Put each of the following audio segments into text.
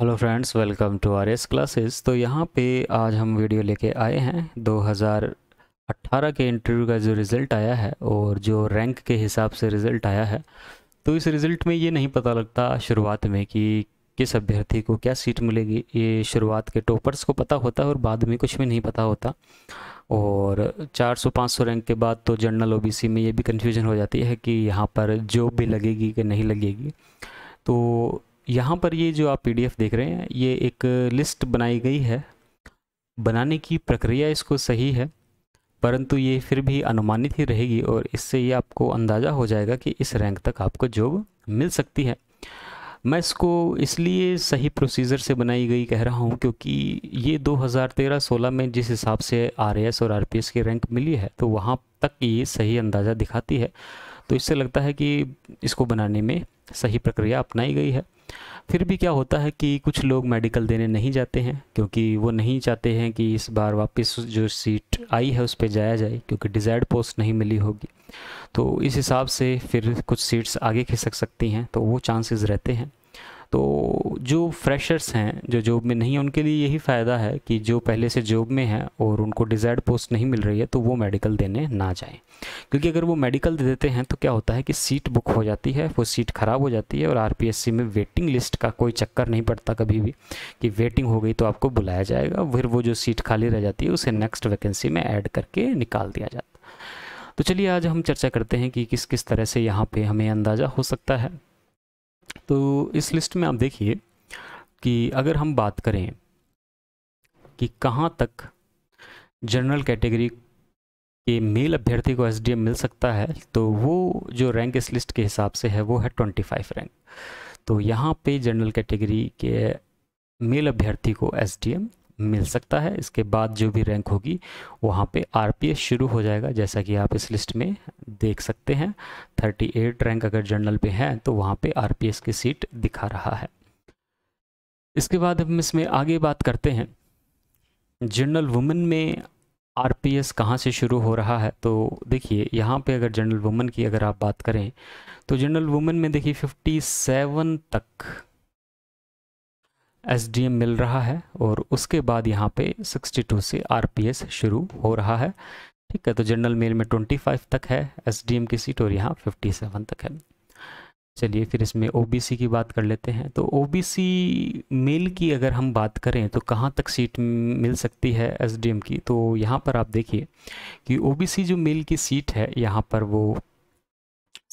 hello friends welcome to R S classes तो यहाँ पे आज हम वीडियो लेके आए हैं 2018 के इंटरव्यू का जो रिज़ल्ट आया है और जो रैंक के हिसाब से रिज़ल्ट आया है तो इस रिज़ल्ट में ये नहीं पता लगता शुरुआत में कि किस अभ्यर्थी को क्या सीट मिलेगी ये शुरुआत के टॉपर्स को पता होता है और बाद में कुछ भी नहीं पता होता और 400-500 रैंक के बाद तो जनरल ओबीसी में ये भी कन्फ्यूजन हो जाती है कि यहाँ पर जॉब भी लगेगी कि नहीं लगेगी तो यहाँ पर ये जो आप पीडीएफ देख रहे हैं ये एक लिस्ट बनाई गई है बनाने की प्रक्रिया इसको सही है परंतु ये फिर भी अनुमानित ही रहेगी और इससे ये आपको अंदाज़ा हो जाएगा कि इस रैंक तक आपको जॉब मिल सकती है मैं इसको इसलिए सही प्रोसीजर से बनाई गई कह रहा हूँ क्योंकि ये 2013-16 में जिस हिसाब से आरएएस और आरपीएस की रैंक मिली है तो वहाँ तक ये सही अंदाज़ा दिखाती है तो इससे लगता है कि इसको बनाने में सही प्रक्रिया अपनाई गई है फिर भी क्या होता है कि कुछ लोग मेडिकल देने नहीं जाते हैं क्योंकि वो नहीं चाहते हैं कि इस बार वापस जो सीट आई है उस पर जाया जाए क्योंकि डिज़ायर्ड पोस्ट नहीं मिली होगी तो इस हिसाब से फिर कुछ सीट्स आगे खिसक सकती हैं तो वो चांसेस रहते हैं तो जो फ्रेशर्स हैं जो जॉब में नहीं है उनके लिए यही फ़ायदा है कि जो पहले से जॉब में है और उनको डिज़ायर्ड पोस्ट नहीं मिल रही है तो वो मेडिकल देने ना जाएँ क्योंकि अगर वो मेडिकल दे देते हैं तो क्या होता है कि सीट बुक हो जाती है वो सीट ख़राब हो जाती है और आर में वेटिंग लिस्ट का कोई चक्कर नहीं पड़ता कभी भी कि वेटिंग हो गई तो आपको बुलाया जाएगा फिर वो जो सीट खाली रह जाती है उसे नेक्स्ट वैकेंसी में ऐड करके निकाल दिया जाता तो चलिए आज हम चर्चा करते हैं कि किस किस तरह से यहाँ पे हमें अंदाज़ा हो सकता है तो इस लिस्ट में आप देखिए कि अगर हम बात करें कि कहाँ तक जनरल कैटेगरी के मेल अभ्यर्थी को एस मिल सकता है तो वो जो रैंक इस लिस्ट के हिसाब से है वो है ट्वेंटी फाइव रैंक तो यहाँ पे जनरल कैटेगरी के मेल अभ्यर्थी को एस मिल सकता है इसके बाद जो भी रैंक होगी वहाँ पे आरपीएस शुरू हो जाएगा जैसा कि आप इस लिस्ट में देख सकते हैं 38 रैंक अगर जर्नल पे है तो वहाँ पे आरपीएस की सीट दिखा रहा है इसके बाद हम इसमें आगे बात करते हैं जनरल वुमेन में आर पी एस कहाँ से शुरू हो रहा है तो देखिए यहाँ पे अगर जनरल वुमेन की अगर आप बात करें तो जनरल वुमेन में देखिए 57 तक एस मिल रहा है और उसके बाद यहाँ पे 62 से आर शुरू हो रहा है ठीक है तो जनरल मेल में 25 तक है एस की सीट और यहाँ 57 तक है चलिए फिर इसमें ओबीसी की बात कर लेते हैं तो ओबीसी मेल की अगर हम बात करें तो कहाँ तक सीट मिल सकती है एसडीएम की तो यहाँ पर आप देखिए कि ओबीसी जो मेल की सीट है यहाँ पर वो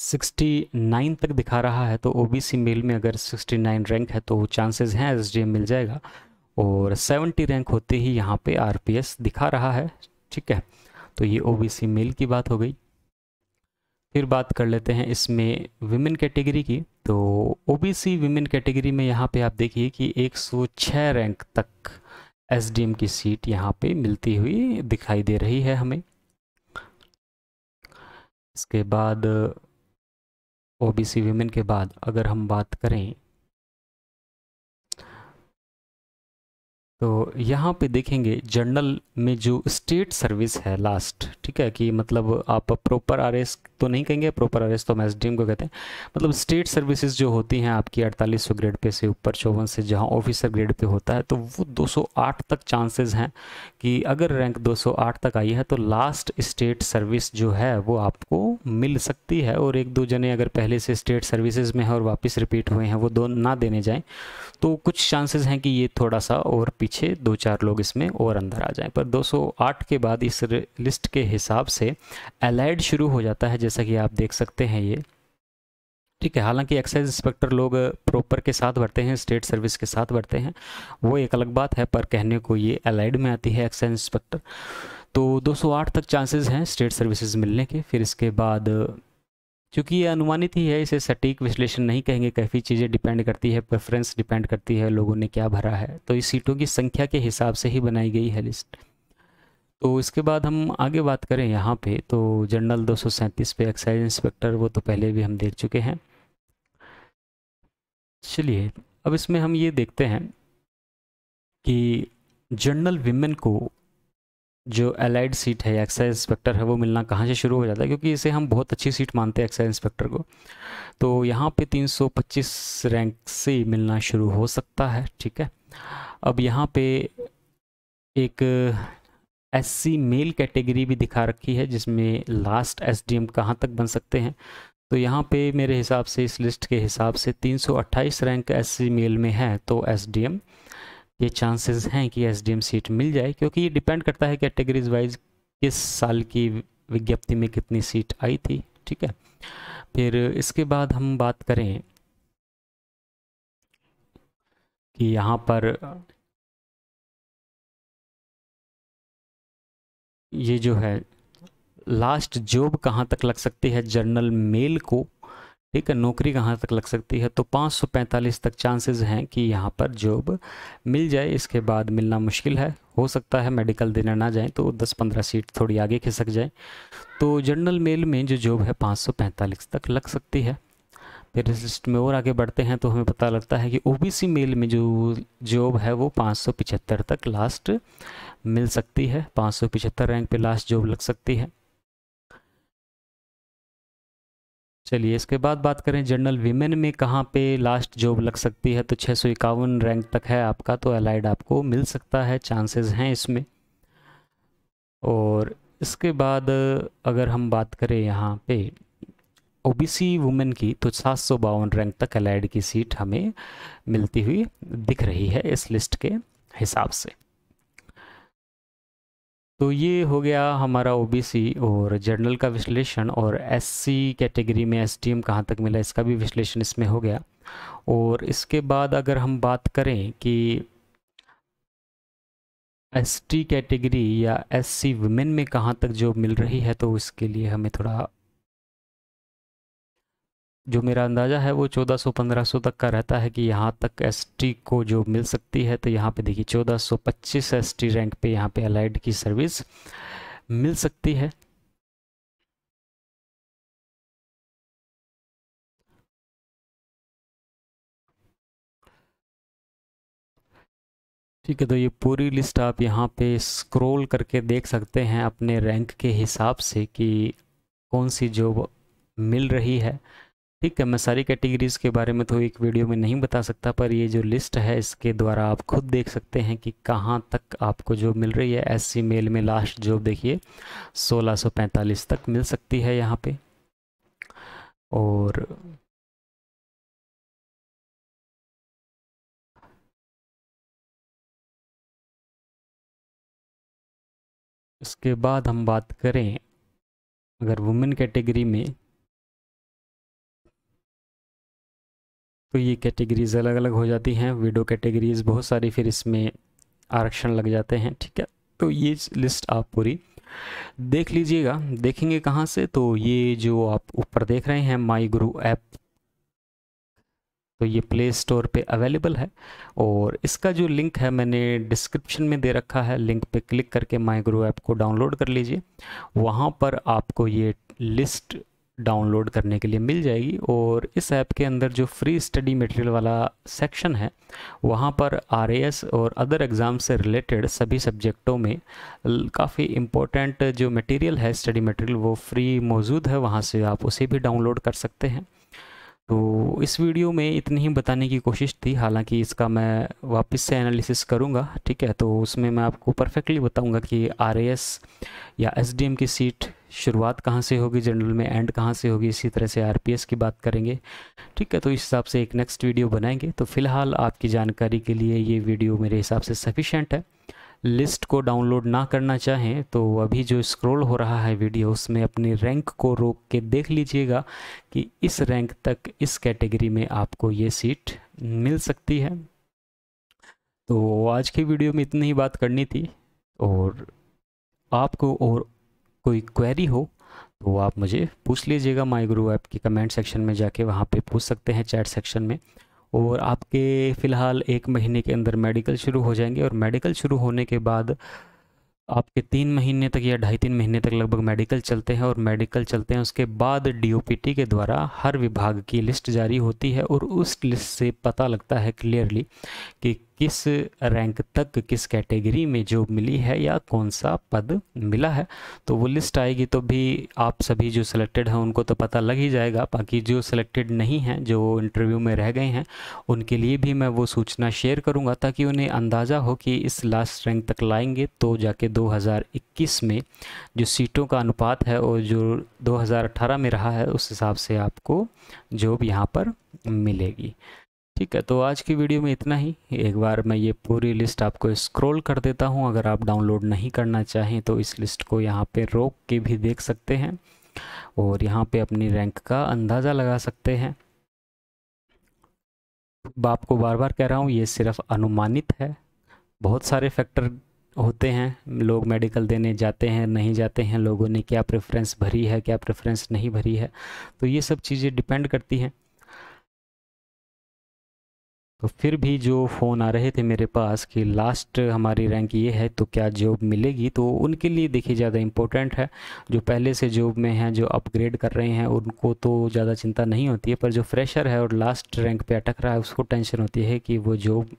69 तक दिखा रहा है तो ओबीसी मेल में अगर 69 रैंक है तो चांसेस हैं एम मिल जाएगा और 70 रैंक होते ही यहाँ पे आरपीएस दिखा रहा है ठीक है तो ये ओबीसी मेल की बात हो गई फिर बात कर लेते हैं इसमें विमेन कैटेगरी की तो ओबीसी विमेन कैटेगरी में यहाँ पे आप देखिए कि 106 रैंक तक एम की सीट यहाँ पे मिलती हुई दिखाई दे रही है हमें इसके बाद ओबीसी वीमेन के बाद अगर हम बात करें तो यहाँ पे देखेंगे जनरल में जो स्टेट सर्विस है लास्ट ठीक है कि मतलब आप प्रॉपर आर तो नहीं कहेंगे प्रॉपर आर तो हम एस को कहते हैं मतलब स्टेट सर्विसेज जो होती हैं आपकी 4800 ग्रेड पे से ऊपर चौवन से जहाँ ऑफिसर ग्रेड पे होता है तो वो 208 तक चांसेस हैं कि अगर रैंक 208 तक आई है तो लास्ट स्टेट सर्विस जो है वो आपको मिल सकती है और एक दो जने अगर पहले से स्टेट सर्विसेज में है और वापस रिपीट हुए हैं वो दो ना देने जाएँ तो कुछ चांसेज हैं कि ये थोड़ा सा और पीछे दो चार लोग इसमें और अंदर आ जाएं पर 208 के बाद इस लिस्ट के हिसाब से अलाइड शुरू हो जाता है जैसा कि आप देख सकते हैं ये ठीक है हालांकि एक्साइज इंस्पेक्टर लोग प्रॉपर के साथ बढ़ते हैं स्टेट सर्विस के साथ बढ़ते हैं वो एक अलग बात है पर कहने को ये अलाइड में आती है एक्साइज इंस्पेक्टर तो 208 तक चांसेस हैं स्टेट सर्विसेज मिलने के फिर इसके बाद क्योंकि ये अनुमानित ही है इसे सटीक विश्लेषण नहीं कहेंगे काफ़ी चीज़ें डिपेंड करती है प्रेफरेंस डिपेंड करती है लोगों ने क्या भरा है तो इस सीटों की संख्या के हिसाब से ही बनाई गई है लिस्ट तो इसके बाद हम आगे बात करें यहाँ पे तो जनरल 237 पे एक्साइज इंस्पेक्टर वो तो पहले भी हम देख चुके हैं चलिए अब इसमें हम ये देखते हैं कि जनरल विमेन को जो एलाइड सीट है एक्साइज इंस्पेक्टर है वो मिलना कहाँ से शुरू हो जाता है क्योंकि इसे हम बहुत अच्छी सीट मानते हैं एक्साइज इंस्पेक्टर को तो यहाँ पे 325 रैंक से मिलना शुरू हो सकता है ठीक है अब यहाँ पे एक एससी मेल कैटेगरी भी दिखा रखी है जिसमें लास्ट एसडीएम कहाँ तक बन सकते हैं तो यहाँ पे मेरे हिसाब से इस लिस्ट के हिसाब से 328 रैंक एससी मेल में है तो एसडीएम ये चांसेस हैं कि एस सीट मिल जाए क्योंकि ये डिपेंड करता है कैटेगरीज वाइज किस साल की विज्ञप्ति में कितनी सीट आई थी ठीक है फिर इसके बाद हम बात करें कि यहाँ पर ये जो है लास्ट जॉब कहाँ तक लग सकती है जर्नल मेल को ठीक है नौकरी कहाँ तक लग सकती है तो 545 तक चांसेस हैं कि यहाँ पर जॉब मिल जाए इसके बाद मिलना मुश्किल है हो सकता है मेडिकल देने ना जाए तो 10-15 सीट थोड़ी आगे खिसक जाए तो जनरल मेल में जो जॉब है 545 तक लग सकती है फिर लिस्ट में और आगे बढ़ते हैं तो हमें पता लगता है कि ओ मेल में जो जॉब है वो पाँच तक लास्ट मिल सकती है पाँच रैंक पर लास्ट जॉब लग सकती है चलिए इसके बाद बात करें जनरल वीमेन में कहाँ पे लास्ट जॉब लग सकती है तो छः सौ इक्यावन रैंक तक है आपका तो एलाइड आपको मिल सकता है चांसेस हैं इसमें और इसके बाद अगर हम बात करें यहाँ पे ओबीसी वुमेन की तो सात सौ बावन रैंक तक एलाइड की सीट हमें मिलती हुई दिख रही है इस लिस्ट के हिसाब से तो ये हो गया हमारा ओबीसी और जनरल का विश्लेषण और एससी कैटेगरी में एसटीएम कहाँ तक मिला इसका भी विश्लेषण इसमें हो गया और इसके बाद अगर हम बात करें कि एसटी कैटेगरी या एससी वुमेन में कहाँ तक जॉब मिल रही है तो इसके लिए हमें थोड़ा जो मेरा अंदाज़ा है वो 1400-1500 तक का रहता है कि यहाँ तक एस को जो मिल सकती है तो यहाँ पे देखिए 1425 एसटी रैंक पे यहाँ पे अलाइड की सर्विस मिल सकती है ठीक है तो ये पूरी लिस्ट आप यहाँ पे स्क्रॉल करके देख सकते हैं अपने रैंक के हिसाब से कि कौन सी जॉब मिल रही है ठीक है मैं सारी कैटेगरीज़ के बारे में तो एक वीडियो में नहीं बता सकता पर ये जो लिस्ट है इसके द्वारा आप खुद देख सकते हैं कि कहाँ तक आपको जॉब मिल रही है एससी मेल में लास्ट जॉब देखिए 1645 तक मिल सकती है यहाँ पे और इसके बाद हम बात करें अगर वुमेन कैटेगरी में तो ये कैटेगरीज़ अलग अलग हो जाती हैं विडो कैटेगरीज़ बहुत सारी फिर इसमें आरक्षण लग जाते हैं ठीक है तो ये लिस्ट आप पूरी देख लीजिएगा देखेंगे कहाँ से तो ये जो आप ऊपर देख रहे हैं माई गुरु ऐप तो ये प्ले स्टोर पे अवेलेबल है और इसका जो लिंक है मैंने डिस्क्रिप्शन में दे रखा है लिंक पे क्लिक करके माई गुरु ऐप को डाउनलोड कर लीजिए वहाँ पर आपको ये लिस्ट डाउनलोड करने के लिए मिल जाएगी और इस ऐप के अंदर जो फ्री स्टडी मटेरियल वाला सेक्शन है वहाँ पर आर और अदर एग्ज़ाम से रिलेटेड सभी सब्जेक्टों में काफ़ी इम्पोर्टेंट जो मटेरियल है स्टडी मटेरियल वो फ्री मौजूद है वहाँ से आप उसे भी डाउनलोड कर सकते हैं तो इस वीडियो में इतनी ही बताने की कोशिश थी हालांकि इसका मैं वापस से एनालिसिस करूंगा ठीक है तो उसमें मैं आपको परफेक्टली बताऊंगा कि आर या एस की सीट शुरुआत कहाँ से होगी जनरल में एंड कहाँ से होगी इसी तरह से आरपीएस की बात करेंगे ठीक है तो इस हिसाब से एक नेक्स्ट वीडियो बनाएंगे तो फिलहाल आपकी जानकारी के लिए ये वीडियो मेरे हिसाब से सफिशेंट है लिस्ट को डाउनलोड ना करना चाहें तो अभी जो स्क्रॉल हो रहा है वीडियो उसमें अपने रैंक को रोक के देख लीजिएगा कि इस रैंक तक इस कैटेगरी में आपको ये सीट मिल सकती है तो आज की वीडियो में इतनी ही बात करनी थी और आपको और कोई क्वेरी हो तो आप मुझे पूछ लीजिएगा माई गुरु ऐप के कमेंट सेक्शन में जाके वहाँ पे पूछ सकते हैं चैट सेक्शन में और आपके फ़िलहाल एक महीने के अंदर मेडिकल शुरू हो जाएंगे और मेडिकल शुरू होने के बाद आपके तीन महीने तक या ढाई तीन महीने तक लगभग मेडिकल चलते हैं और मेडिकल चलते हैं उसके बाद डी के द्वारा हर विभाग की लिस्ट जारी होती है और उस लिस्ट से पता लगता है क्लियरली कि किस रैंक तक किस कैटेगरी में जॉब मिली है या कौन सा पद मिला है तो वो लिस्ट आएगी तो भी आप सभी जो सिलेक्टेड हैं उनको तो पता लग ही जाएगा बाकी जो सिलेक्टेड नहीं हैं जो इंटरव्यू में रह गए हैं उनके लिए भी मैं वो सूचना शेयर करूँगा ताकि उन्हें अंदाज़ा हो कि इस लास्ट रैंक तक लाएंगे तो जाके दो में जो सीटों का अनुपात है और जो दो में रहा है उस हिसाब से आपको जॉब यहाँ पर मिलेगी ठीक है तो आज की वीडियो में इतना ही एक बार मैं ये पूरी लिस्ट आपको स्क्रॉल कर देता हूँ अगर आप डाउनलोड नहीं करना चाहें तो इस लिस्ट को यहाँ पे रोक के भी देख सकते हैं और यहाँ पे अपनी रैंक का अंदाज़ा लगा सकते हैं बाप को बार बार कह रहा हूँ ये सिर्फ अनुमानित है बहुत सारे फैक्टर होते हैं लोग मेडिकल देने जाते हैं नहीं जाते हैं लोगों ने क्या प्रेफरेंस भरी है क्या प्रेफरेंस नहीं भरी है तो ये सब चीज़ें डिपेंड करती हैं तो फिर भी जो फ़ोन आ रहे थे मेरे पास कि लास्ट हमारी रैंक ये है तो क्या जॉब मिलेगी तो उनके लिए देखिए ज़्यादा इम्पोर्टेंट है जो पहले से जॉब में हैं जो अपग्रेड कर रहे हैं उनको तो ज़्यादा चिंता नहीं होती है पर जो फ्रेशर है और लास्ट रैंक पे अटक रहा है उसको टेंशन होती है कि वो जॉब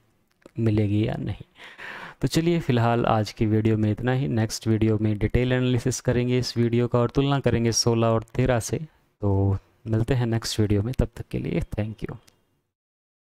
मिलेगी या नहीं तो चलिए फ़िलहाल आज की वीडियो में इतना ही नेक्स्ट वीडियो में डिटेल एनालिसिस करेंगे इस वीडियो का और तुलना करेंगे सोलह और तेरह से तो मिलते हैं नेक्स्ट वीडियो में तब तक के लिए थैंक यू